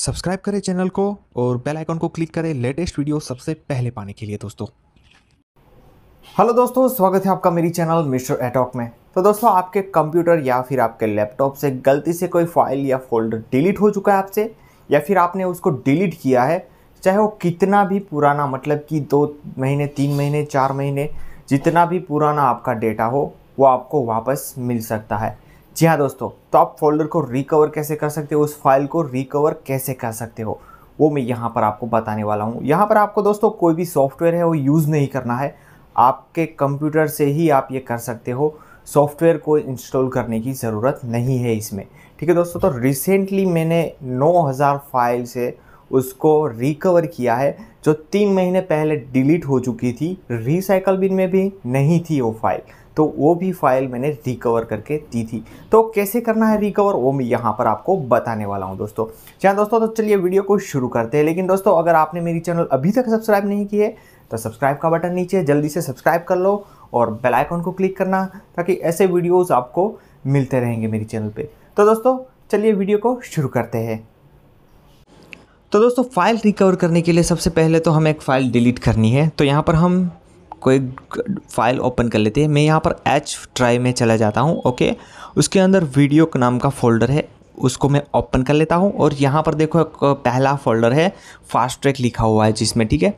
subscribe करें channel को और बेल आइकन को क्लिक करें लेटेस्ट वीडियो सबसे पहले पाने के लिए दोस्तों हेलो दोस्तों स्वागत है आपका मेरी चैनल मिस्टर एटॉक में तो दोस्तों आपके कंप्यूटर या फिर आपके लैपटॉप से गलती से कोई फाइल या फोल्डर डिलीट हो चुका है आपसे या फिर आपने उसको डिलीट किया है चाहे वो कितना भी पुराना मतलब कि दो महीने तीन महीने चार महीने जितना भी पुराना आपका डेटा हो वो आपको वापस मिल सकता है जी हाँ दोस्तों तो आप फोल्डर को रिकवर कैसे कर सकते हो उस फाइल को रिकवर कैसे कर सकते हो वो मैं यहाँ पर आपको बताने वाला हूँ यहाँ पर आपको दोस्तों कोई भी सॉफ्टवेयर है वो यूज़ नहीं करना है आपके कंप्यूटर से ही आप ये कर सकते हो सॉफ्टवेयर को इंस्टॉल करने की ज़रूरत नहीं है इसमें ठीक है दोस्तों तो रिसेंटली मैंने 9000 फाइल से उसको रिकवर किया है जो तीन महीने पहले डिलीट हो चुकी थी रिसाइकल बिन में भी नहीं थी वो फाइल तो वो भी फाइल मैंने रिकवर करके दी थी तो कैसे करना है रिकवर वो मैं यहाँ पर आपको बताने वाला हूँ दोस्तों चाहे दोस्तों तो चलिए वीडियो को शुरू करते हैं लेकिन दोस्तों अगर आपने मेरी चैनल अभी तक सब्सक्राइब नहीं की है तो सब्सक्राइब का बटन नीचे जल्दी से सब्सक्राइब कर लो और बेल आइकन को क्लिक करना ताकि ऐसे वीडियोस आपको मिलते रहेंगे मेरी चैनल पे तो दोस्तों चलिए वीडियो को शुरू करते हैं तो दोस्तों फाइल रिकवर करने के लिए सबसे पहले तो हमें एक फ़ाइल डिलीट करनी है तो यहाँ पर हम कोई फाइल ओपन कर लेते हैं मैं यहाँ पर एच ट्राई में चला जाता हूँ ओके उसके अंदर वीडियो नाम का फोल्डर है उसको मैं ओपन कर लेता हूँ और यहाँ पर देखो एक पहला फोल्डर है फास्ट ट्रैक लिखा हुआ है जिसमें ठीक है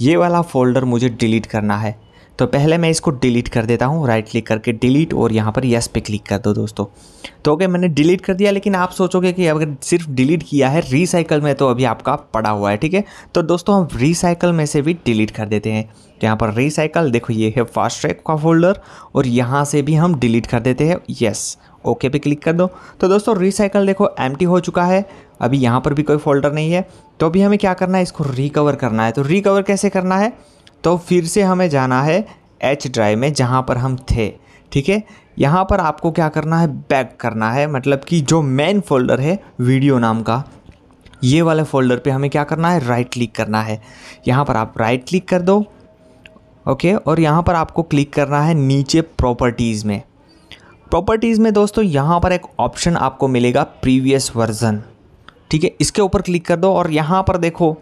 ये वाला फोल्डर मुझे डिलीट करना है तो पहले मैं इसको डिलीट कर देता हूँ राइट क्लिक करके डिलीट और यहाँ पर येस पे क्लिक कर दो दोस्तों तो ओके मैंने डिलीट कर दिया लेकिन आप सोचोगे कि अगर सिर्फ डिलीट किया है रिसाइकल में तो अभी आपका पड़ा हुआ है ठीक है तो दोस्तों हम रिसाइकल में से भी डिलीट कर देते हैं तो यहाँ पर रिसाइकल देखो ये है फास्ट ट्रैक का फोल्डर और यहाँ से भी हम डिलीट कर देते हैं येस ओके पे क्लिक कर दो तो दोस्तों रिसाइकल देखो एम हो चुका है अभी यहाँ पर भी कोई फोल्डर नहीं है तो अभी हमें क्या करना है इसको रिकवर करना है तो रिकवर कैसे करना है तो फिर से हमें जाना है एच ड्राइव में जहाँ पर हम थे ठीक है यहाँ पर आपको क्या करना है बैक करना है मतलब कि जो मेन फोल्डर है वीडियो नाम का ये वाले फोल्डर पे हमें क्या करना है राइट क्लिक करना है यहाँ पर आप राइट क्लिक कर दो ओके और यहाँ पर आपको क्लिक करना है नीचे प्रॉपर्टीज़ में प्रॉपर्टीज़ में दोस्तों यहाँ पर एक ऑप्शन आपको मिलेगा प्रीवियस वर्जन ठीक है इसके ऊपर क्लिक कर दो और यहाँ पर देखो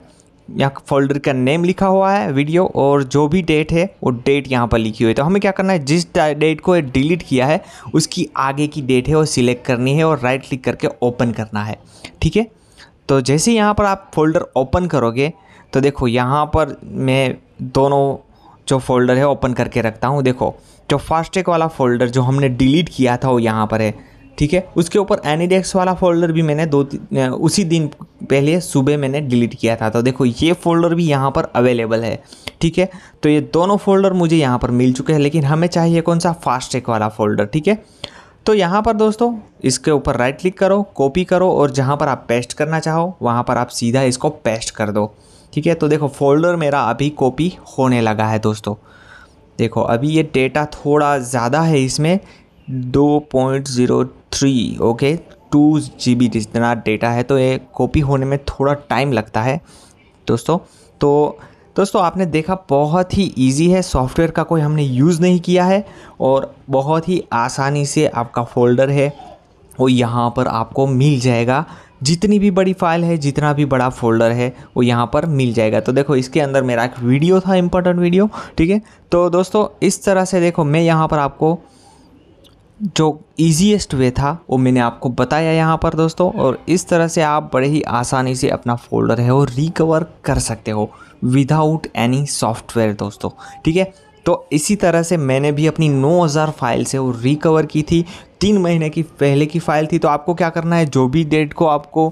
यहाँ फोल्डर का नेम लिखा हुआ है वीडियो और जो भी डेट है वो डेट यहाँ पर लिखी हुई है तो हमें क्या करना है जिस डेट को डिलीट किया है उसकी आगे की डेट है वो सिलेक्ट करनी है और राइट क्लिक करके ओपन करना है ठीक है तो जैसे यहाँ पर आप फोल्डर ओपन करोगे तो देखो यहाँ पर मैं दोनों जो फोल्डर है ओपन करके रखता हूँ देखो जो फास्टैग वाला फोल्डर जो हमने डिलीट किया था वो यहाँ पर है ठीक है उसके ऊपर एनीडेक्स वाला फोल्डर भी मैंने दो उसी दिन पहले सुबह मैंने डिलीट किया था तो देखो ये फोल्डर भी यहाँ पर अवेलेबल है ठीक है तो ये दोनों फोल्डर मुझे यहाँ पर मिल चुके हैं लेकिन हमें चाहिए कौन सा फास्टैग वाला फोल्डर ठीक है तो यहाँ पर दोस्तों इसके ऊपर राइट क्लिक करो कॉपी करो और जहाँ पर आप पेस्ट करना चाहो वहाँ पर आप सीधा इसको पेस्ट कर दो ठीक है तो देखो फोल्डर मेरा अभी कॉपी होने लगा है दोस्तों देखो अभी ये डेटा थोड़ा ज़्यादा है इसमें दो point zero three okay two GB बी जितना डेटा है तो ये कॉपी होने में थोड़ा टाइम लगता है दोस्तों तो दोस्तों आपने देखा बहुत ही इजी है सॉफ्टवेयर का कोई हमने यूज़ नहीं किया है और बहुत ही आसानी से आपका फोल्डर है वो यहाँ पर आपको मिल जाएगा जितनी भी बड़ी फाइल है जितना भी बड़ा फोल्डर है वो यहाँ पर मिल जाएगा तो देखो इसके अंदर मेरा एक वीडियो था इम्पोर्टेंट वीडियो ठीक है तो दोस्तों इस तरह से देखो मैं यहाँ पर आपको जो ईजीएस्ट वे था वो मैंने आपको बताया यहाँ पर दोस्तों और इस तरह से आप बड़े ही आसानी से अपना फोल्डर है वो रिकवर कर सकते हो विदाउट एनी सॉफ्टवेयर दोस्तों ठीक है तो इसी तरह से मैंने भी अपनी 9000 फाइल से वो रिकवर की थी तीन महीने की पहले की फ़ाइल थी तो आपको क्या करना है जो भी डेट को आपको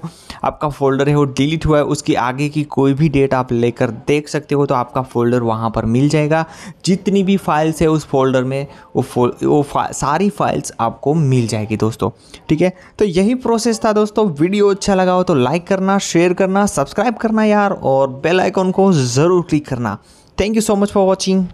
आपका फ़ोल्डर है वो डिलीट हुआ है उसकी आगे की कोई भी डेट आप लेकर देख सकते हो तो आपका फ़ोल्डर वहाँ पर मिल जाएगा जितनी भी फाइल्स है उस फोल्डर में वो फोल वो फा, सारी फाइल्स आपको मिल जाएगी दोस्तों ठीक है तो यही प्रोसेस था दोस्तों वीडियो अच्छा लगा हो तो लाइक करना शेयर करना सब्सक्राइब करना यार और बेलाइकॉन को ज़रूर क्लिक करना thank you so much for watching